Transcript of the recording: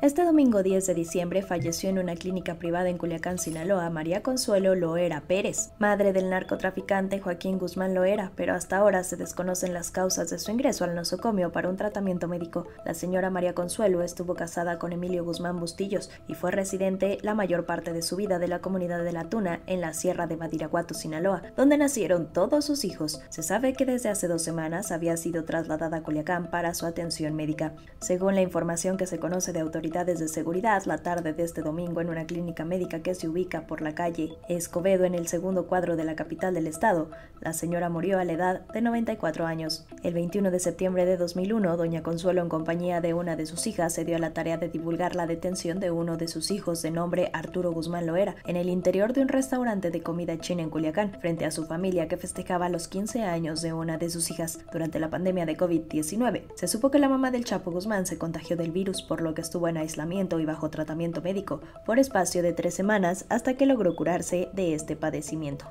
Este domingo 10 de diciembre falleció en una clínica privada en Culiacán, Sinaloa, María Consuelo Loera Pérez, madre del narcotraficante Joaquín Guzmán Loera, pero hasta ahora se desconocen las causas de su ingreso al nosocomio para un tratamiento médico. La señora María Consuelo estuvo casada con Emilio Guzmán Bustillos y fue residente la mayor parte de su vida de la comunidad de La Tuna, en la sierra de Badiraguato, Sinaloa, donde nacieron todos sus hijos. Se sabe que desde hace dos semanas había sido trasladada a Culiacán para su atención médica. Según la información que se conoce de autoridades, de seguridad la tarde de este domingo en una clínica médica que se ubica por la calle Escobedo en el segundo cuadro de la capital del estado. La señora murió a la edad de 94 años. El 21 de septiembre de 2001, doña Consuelo en compañía de una de sus hijas se dio a la tarea de divulgar la detención de uno de sus hijos de nombre Arturo Guzmán Loera en el interior de un restaurante de comida china en Culiacán, frente a su familia que festejaba los 15 años de una de sus hijas durante la pandemia de COVID-19. Se supo que la mamá del Chapo Guzmán se contagió del virus por lo que estuvo en aislamiento y bajo tratamiento médico por espacio de tres semanas hasta que logró curarse de este padecimiento.